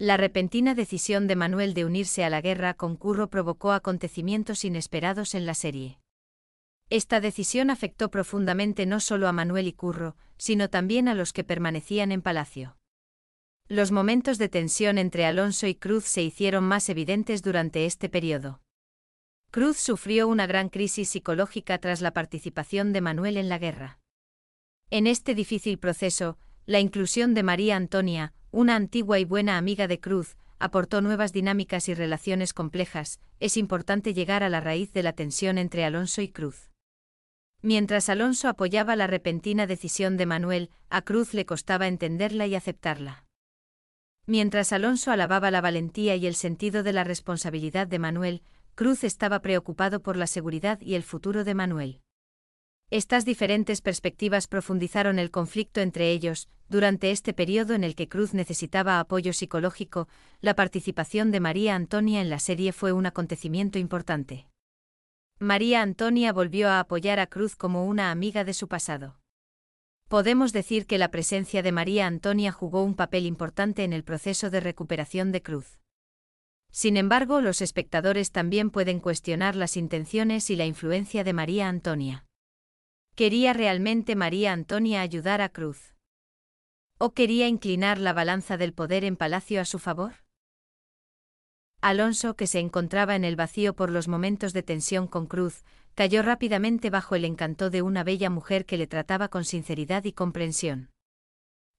La repentina decisión de Manuel de unirse a la guerra con Curro provocó acontecimientos inesperados en la serie. Esta decisión afectó profundamente no solo a Manuel y Curro, sino también a los que permanecían en palacio. Los momentos de tensión entre Alonso y Cruz se hicieron más evidentes durante este periodo. Cruz sufrió una gran crisis psicológica tras la participación de Manuel en la guerra. En este difícil proceso, la inclusión de María Antonia, una antigua y buena amiga de Cruz, aportó nuevas dinámicas y relaciones complejas, es importante llegar a la raíz de la tensión entre Alonso y Cruz. Mientras Alonso apoyaba la repentina decisión de Manuel, a Cruz le costaba entenderla y aceptarla. Mientras Alonso alababa la valentía y el sentido de la responsabilidad de Manuel, Cruz estaba preocupado por la seguridad y el futuro de Manuel. Estas diferentes perspectivas profundizaron el conflicto entre ellos, durante este periodo en el que Cruz necesitaba apoyo psicológico, la participación de María Antonia en la serie fue un acontecimiento importante. María Antonia volvió a apoyar a Cruz como una amiga de su pasado. Podemos decir que la presencia de María Antonia jugó un papel importante en el proceso de recuperación de Cruz. Sin embargo, los espectadores también pueden cuestionar las intenciones y la influencia de María Antonia. ¿Quería realmente María Antonia ayudar a Cruz? ¿O quería inclinar la balanza del poder en Palacio a su favor? Alonso, que se encontraba en el vacío por los momentos de tensión con Cruz, cayó rápidamente bajo el encanto de una bella mujer que le trataba con sinceridad y comprensión.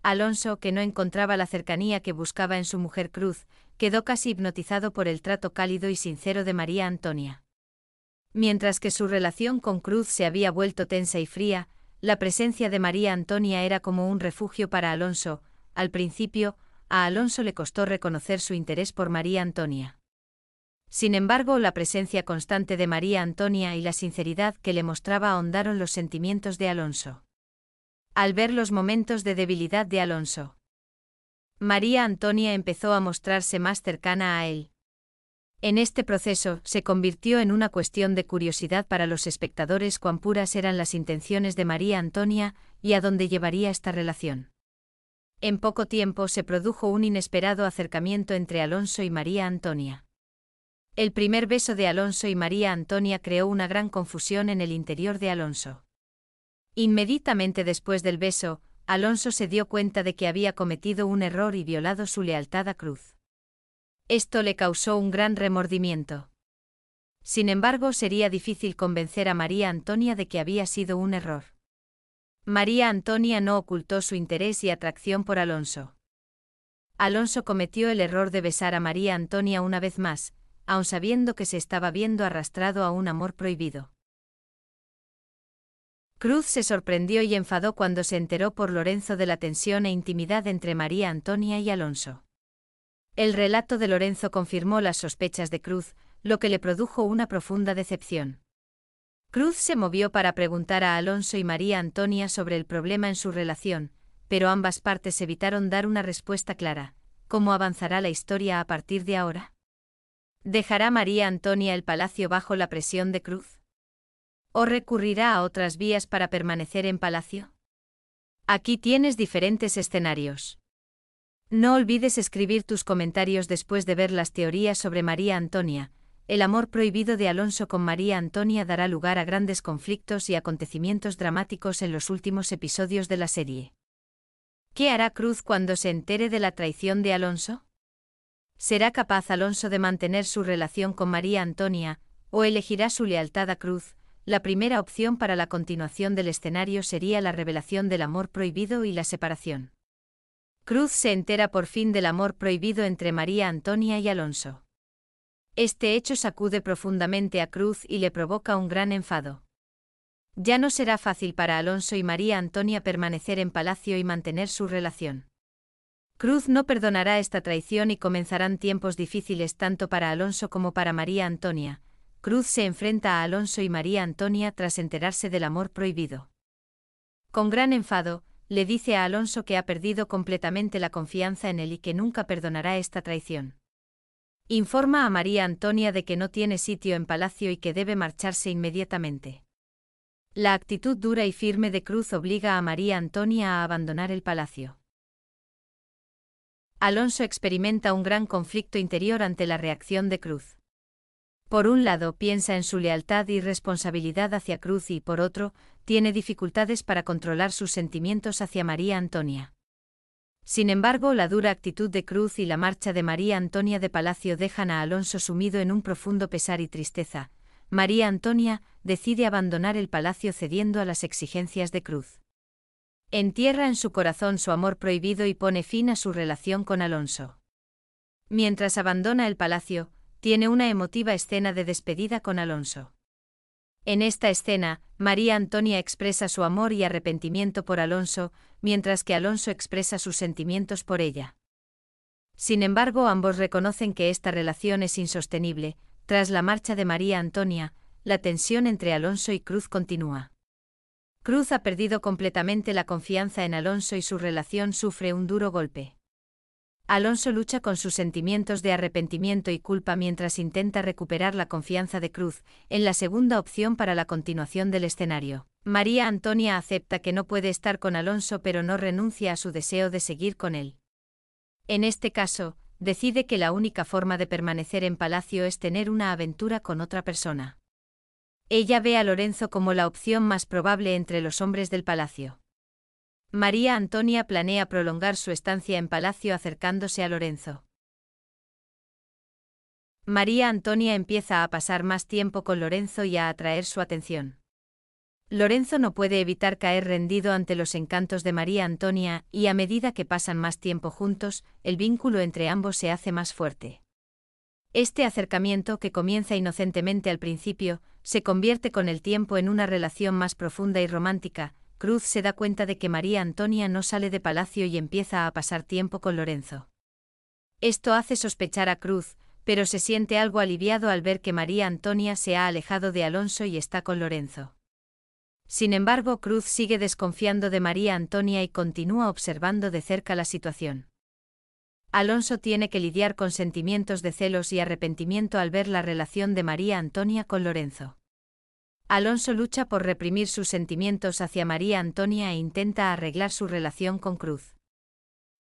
Alonso, que no encontraba la cercanía que buscaba en su mujer Cruz, quedó casi hipnotizado por el trato cálido y sincero de María Antonia. Mientras que su relación con Cruz se había vuelto tensa y fría, la presencia de María Antonia era como un refugio para Alonso. Al principio, a Alonso le costó reconocer su interés por María Antonia. Sin embargo, la presencia constante de María Antonia y la sinceridad que le mostraba ahondaron los sentimientos de Alonso. Al ver los momentos de debilidad de Alonso, María Antonia empezó a mostrarse más cercana a él. En este proceso, se convirtió en una cuestión de curiosidad para los espectadores cuán puras eran las intenciones de María Antonia y a dónde llevaría esta relación. En poco tiempo se produjo un inesperado acercamiento entre Alonso y María Antonia. El primer beso de Alonso y María Antonia creó una gran confusión en el interior de Alonso. Inmediatamente después del beso, Alonso se dio cuenta de que había cometido un error y violado su lealtad a Cruz. Esto le causó un gran remordimiento. Sin embargo, sería difícil convencer a María Antonia de que había sido un error. María Antonia no ocultó su interés y atracción por Alonso. Alonso cometió el error de besar a María Antonia una vez más, aun sabiendo que se estaba viendo arrastrado a un amor prohibido. Cruz se sorprendió y enfadó cuando se enteró por Lorenzo de la tensión e intimidad entre María Antonia y Alonso. El relato de Lorenzo confirmó las sospechas de Cruz, lo que le produjo una profunda decepción. Cruz se movió para preguntar a Alonso y María Antonia sobre el problema en su relación, pero ambas partes evitaron dar una respuesta clara. ¿Cómo avanzará la historia a partir de ahora? ¿Dejará María Antonia el palacio bajo la presión de Cruz? ¿O recurrirá a otras vías para permanecer en palacio? Aquí tienes diferentes escenarios. No olvides escribir tus comentarios después de ver las teorías sobre María Antonia. El amor prohibido de Alonso con María Antonia dará lugar a grandes conflictos y acontecimientos dramáticos en los últimos episodios de la serie. ¿Qué hará Cruz cuando se entere de la traición de Alonso? ¿Será capaz Alonso de mantener su relación con María Antonia, o elegirá su lealtad a Cruz? La primera opción para la continuación del escenario sería la revelación del amor prohibido y la separación. Cruz se entera por fin del amor prohibido entre María Antonia y Alonso. Este hecho sacude profundamente a Cruz y le provoca un gran enfado. Ya no será fácil para Alonso y María Antonia permanecer en palacio y mantener su relación. Cruz no perdonará esta traición y comenzarán tiempos difíciles tanto para Alonso como para María Antonia. Cruz se enfrenta a Alonso y María Antonia tras enterarse del amor prohibido. Con gran enfado, le dice a Alonso que ha perdido completamente la confianza en él y que nunca perdonará esta traición. Informa a María Antonia de que no tiene sitio en palacio y que debe marcharse inmediatamente. La actitud dura y firme de Cruz obliga a María Antonia a abandonar el palacio. Alonso experimenta un gran conflicto interior ante la reacción de Cruz. Por un lado piensa en su lealtad y responsabilidad hacia Cruz y por otro, tiene dificultades para controlar sus sentimientos hacia María Antonia. Sin embargo, la dura actitud de Cruz y la marcha de María Antonia de Palacio dejan a Alonso sumido en un profundo pesar y tristeza. María Antonia decide abandonar el palacio cediendo a las exigencias de Cruz. Entierra en su corazón su amor prohibido y pone fin a su relación con Alonso. Mientras abandona el palacio, tiene una emotiva escena de despedida con Alonso. En esta escena, María Antonia expresa su amor y arrepentimiento por Alonso, mientras que Alonso expresa sus sentimientos por ella. Sin embargo, ambos reconocen que esta relación es insostenible, tras la marcha de María Antonia, la tensión entre Alonso y Cruz continúa. Cruz ha perdido completamente la confianza en Alonso y su relación sufre un duro golpe. Alonso lucha con sus sentimientos de arrepentimiento y culpa mientras intenta recuperar la confianza de Cruz, en la segunda opción para la continuación del escenario. María Antonia acepta que no puede estar con Alonso pero no renuncia a su deseo de seguir con él. En este caso, decide que la única forma de permanecer en Palacio es tener una aventura con otra persona. Ella ve a Lorenzo como la opción más probable entre los hombres del Palacio. María Antonia planea prolongar su estancia en palacio acercándose a Lorenzo. María Antonia empieza a pasar más tiempo con Lorenzo y a atraer su atención. Lorenzo no puede evitar caer rendido ante los encantos de María Antonia, y a medida que pasan más tiempo juntos, el vínculo entre ambos se hace más fuerte. Este acercamiento, que comienza inocentemente al principio, se convierte con el tiempo en una relación más profunda y romántica, Cruz se da cuenta de que María Antonia no sale de palacio y empieza a pasar tiempo con Lorenzo. Esto hace sospechar a Cruz, pero se siente algo aliviado al ver que María Antonia se ha alejado de Alonso y está con Lorenzo. Sin embargo, Cruz sigue desconfiando de María Antonia y continúa observando de cerca la situación. Alonso tiene que lidiar con sentimientos de celos y arrepentimiento al ver la relación de María Antonia con Lorenzo. Alonso lucha por reprimir sus sentimientos hacia María Antonia e intenta arreglar su relación con Cruz.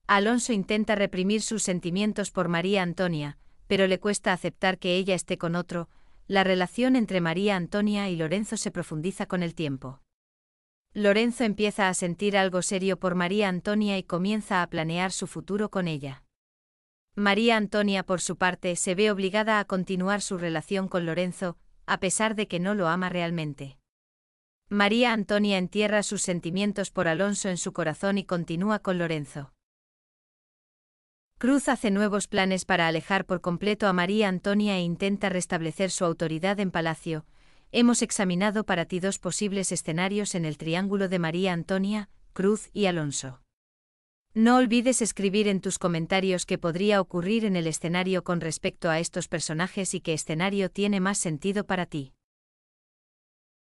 Alonso intenta reprimir sus sentimientos por María Antonia, pero le cuesta aceptar que ella esté con otro, la relación entre María Antonia y Lorenzo se profundiza con el tiempo. Lorenzo empieza a sentir algo serio por María Antonia y comienza a planear su futuro con ella. María Antonia, por su parte, se ve obligada a continuar su relación con Lorenzo, a pesar de que no lo ama realmente. María Antonia entierra sus sentimientos por Alonso en su corazón y continúa con Lorenzo. Cruz hace nuevos planes para alejar por completo a María Antonia e intenta restablecer su autoridad en Palacio. Hemos examinado para ti dos posibles escenarios en el triángulo de María Antonia, Cruz y Alonso. No olvides escribir en tus comentarios qué podría ocurrir en el escenario con respecto a estos personajes y qué escenario tiene más sentido para ti.